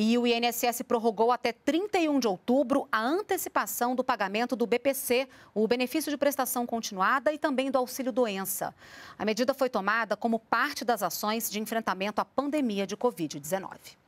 E o INSS prorrogou até 31 de outubro a antecipação do pagamento do BPC, o benefício de prestação continuada e também do auxílio doença. A medida foi tomada como parte das ações de enfrentamento à pandemia de COVID-19.